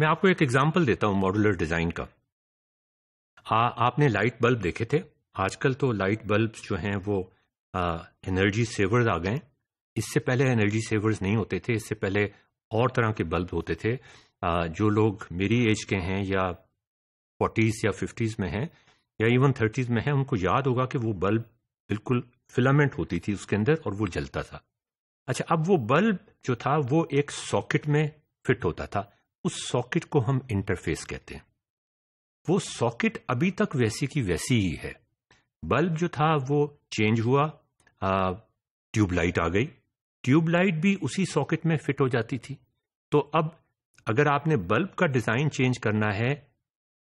मैं आपको एक एग्जाम्पल देता हूँ मॉडुलर डिजाइन का आ, आपने लाइट बल्ब देखे थे आजकल तो लाइट बल्ब जो हैं वो आ, एनर्जी सेवर्स आ गए इससे पहले एनर्जी सेवर्स नहीं होते थे इससे पहले और तरह के बल्ब होते थे आ, जो लोग मेरी एज के हैं या फोर्टीज या फिफ्टीज में हैं या इवन थर्टीज में हैं उनको याद होगा कि वो बल्ब बिल्कुल फिलामेंट होती थी उसके अंदर और वो जलता था अच्छा अब वो बल्ब जो था वो एक सॉकेट में फिट होता था उस सॉकेट को हम इंटरफेस कहते हैं वो सॉकेट अभी तक वैसी की वैसी ही है बल्ब जो था वो चेंज हुआ ट्यूबलाइट आ गई ट्यूबलाइट भी उसी सॉकेट में फिट हो जाती थी तो अब अगर आपने बल्ब का डिज़ाइन चेंज करना है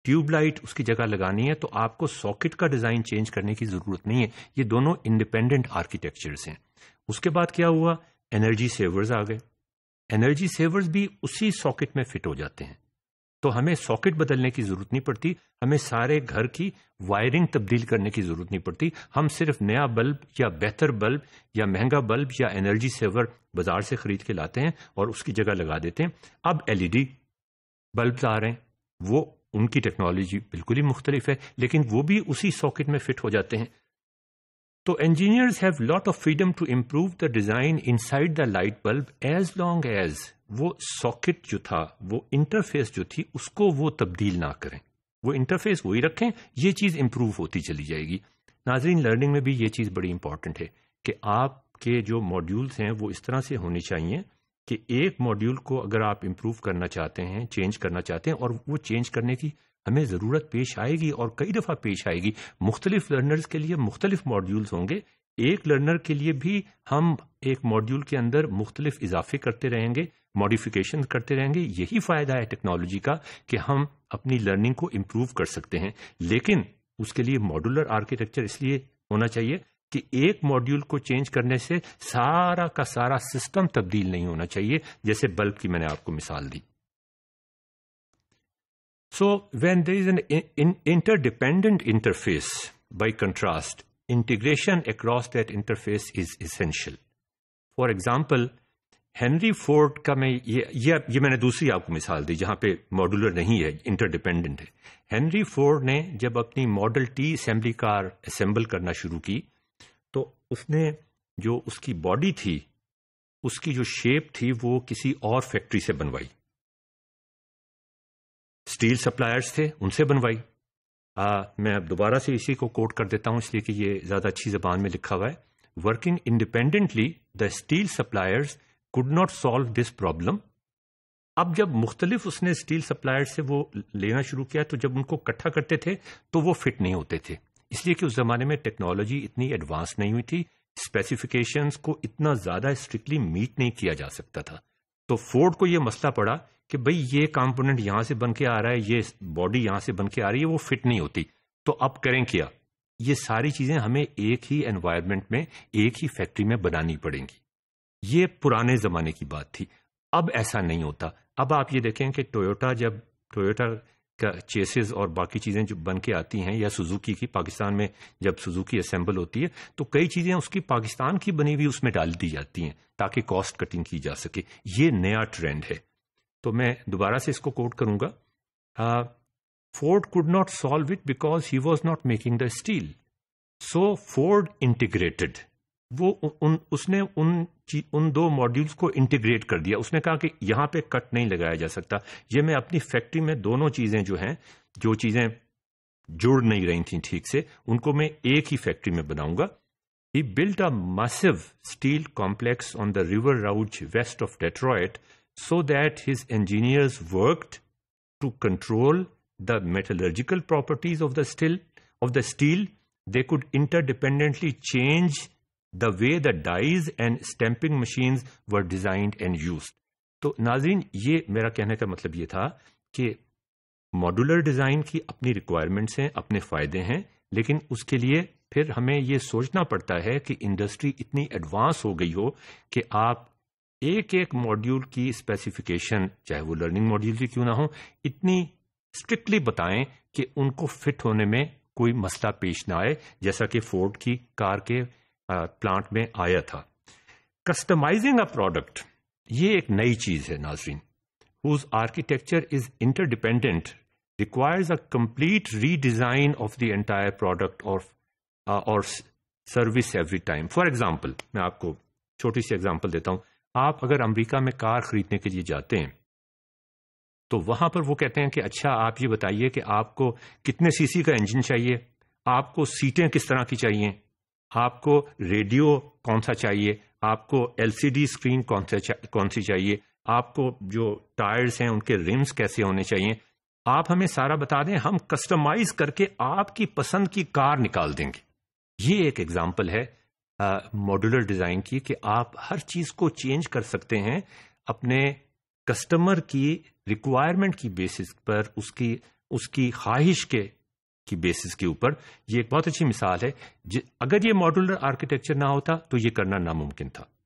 ट्यूबलाइट उसकी जगह लगानी है तो आपको सॉकेट का डिज़ाइन चेंज करने की ज़रूरत नहीं है ये दोनों इंडिपेंडेंट आर्किटेक्चर्स हैं उसके बाद क्या हुआ एनर्जी सेवर्स आ गए एनर्जी सेवर्स भी उसी सॉकेट में फिट हो जाते हैं तो हमें सॉकेट बदलने की जरूरत नहीं पड़ती हमें सारे घर की वायरिंग तब्दील करने की जरूरत नहीं पड़ती हम सिर्फ नया बल्ब या बेहतर बल्ब या महंगा बल्ब या एनर्जी सेवर बाजार से खरीद के लाते हैं और उसकी जगह लगा देते हैं अब एलईडी बल्ब आ रहे हैं वो उनकी टेक्नोलॉजी बिल्कुल ही मुख्तलिफ है लेकिन वो भी उसी सॉकेट में फिट हो जाते हैं engineers have lot of freedom to improve the design inside the light bulb as long as वो सॉकेट जो था वो इंटरफेस जो थी उसको वो तब्दील ना करें वो इंटरफेस वही रखें ये चीज इंप्रूव होती चली जाएगी नाजरीन लर्निंग में भी ये चीज बड़ी इंपॉर्टेंट है कि आपके जो मॉड्यूल्स हैं वो इस तरह से होने चाहिए कि एक मॉड्यूल को अगर आप इम्प्रूव करना चाहते हैं चेंज करना चाहते हैं और वो चेंज करने की हमें ज़रूरत पेश आएगी और कई दफ़ा पेश आएगी मुख्तलिफ लर्नर्स के लिए मुख्तलिफ मॉड्यूल्स होंगे एक लर्नर के लिए भी हम एक मॉड्यूल के अंदर मुख्तलिफ इजाफे करते रहेंगे मॉडिफिकेशन करते रहेंगे यही फ़ायदा है टेक्नोलॉजी का कि हम अपनी लर्निंग को इम्प्रूव कर सकते हैं लेकिन उसके लिए मॉड्यूलर आर्किटेक्चर इसलिए होना चाहिए कि एक मॉड्यूल को चेंज करने से सारा का सारा सिस्टम तब्दील नहीं होना चाहिए जैसे बल्ब की मैंने आपको मिसाल दी So when there is an in, in interdependent interface, by contrast, integration across that interface is essential. For example, Henry Ford का मैं ये ये ये मैंने दूसरी आपको मिसाल दी जहाँ पे मॉडुलर नहीं है इंटरडिपेंडेंट है हेनरी फोर्ड ने जब अपनी model T assembly car assemble करना शुरू की तो उसने जो उसकी बॉडी थी उसकी जो शेप थी वो किसी और फैक्ट्री से बनवाई स्टील सप्लायर्स थे उनसे बनवाई आ, मैं अब दोबारा से इसी को कोट कर देता हूं इसलिए कि ये ज़्यादा अच्छी जबान में लिखा हुआ है working independently the steel suppliers could not solve this problem अब जब मुख्तलिफ उसने स्टील सप्लायर से वो लेना शुरू किया तो जब उनको इकट्ठा करते थे तो वो फिट नहीं होते थे इसलिए कि उस जमाने में टेक्नोलॉजी इतनी एडवांस नहीं हुई थी स्पेसिफिकेशंस को इतना ज्यादा स्ट्रिक्टली मीट नहीं किया जा सकता था तो फोर्ड को यह मसला पड़ा कि भाई ये कंपोनेंट यहां से बन के आ रहा है ये बॉडी यहां से बन के आ रही है वो फिट नहीं होती तो अब करें क्या ये सारी चीजें हमें एक ही एनवायरमेंट में एक ही फैक्ट्री में बनानी पड़ेंगी ये पुराने जमाने की बात थी अब ऐसा नहीं होता अब आप ये देखें कि टोयोटा जब टोयोटा का चेसेस और बाकी चीजें जो बन के आती हैं या सुजुकी की पाकिस्तान में जब सुजुकी असेंबल होती है तो कई चीजें उसकी पाकिस्तान की बनी हुई उसमें डाल दी जाती हैं ताकि कॉस्ट कटिंग की जा सके ये नया ट्रेंड है तो मैं दोबारा से इसको कोट करूंगा Ford could not solve it because he was not making the steel so Ford integrated वो उन उसने उन उन दो मॉड्यूल्स को इंटीग्रेट कर दिया उसने कहा कि यहां पे कट नहीं लगाया जा सकता ये मैं अपनी फैक्ट्री में दोनों चीजें जो हैं जो चीजें जुड़ नहीं रही थी ठीक से उनको मैं एक ही फैक्ट्री में बनाऊंगा he built a massive steel complex on the river Rouge west of Detroit so that his engineers worked to control the metallurgical properties of the steel of the steel they could interdependently change the way the dies and stamping machines were designed and used तो nazreen ye mera kehne ka matlab ye tha ki modular design ki apni requirements hain apne fayde hain lekin uske liye फिर हमें ये सोचना पड़ता है कि industry इतनी advance हो गई हो कि आप एक एक मॉड्यूल की स्पेसिफिकेशन चाहे वो लर्निंग मॉड्यूल की क्यों ना हो इतनी स्ट्रिक्टली बताएं कि उनको फिट होने में कोई मसला पेश ना आए जैसा कि फोर्ड की कार के प्लांट में आया था कस्टमाइजिंग अ प्रोडक्ट ये एक नई चीज है नाजरीन whose architecture is interdependent requires a complete redesign of the entire product और service every time for example मैं आपको छोटी सी एग्जाम्पल देता हूं आप अगर अमेरिका में कार खरीदने के लिए जाते हैं तो वहां पर वो कहते हैं कि अच्छा आप ये बताइए कि आपको कितने सीसी का इंजन चाहिए आपको सीटें किस तरह की चाहिए आपको रेडियो कौन सा चाहिए आपको एलसीडी स्क्रीन कौन सा कौन सी चाहिए आपको जो टायर्स हैं उनके रिम्स कैसे होने चाहिए आप हमें सारा बता दें हम कस्टमाइज करके आपकी पसंद की कार निकाल देंगे ये एक एग्जाम्पल है मॉड्यूलर डिजाइन की कि आप हर चीज को चेंज कर सकते हैं अपने कस्टमर की रिक्वायरमेंट की बेसिस पर उसकी उसकी ख्वाहिश के की बेसिस के ऊपर ये एक बहुत अच्छी मिसाल है अगर ये मॉड्यूलर आर्किटेक्चर ना होता तो ये करना नामुमकिन था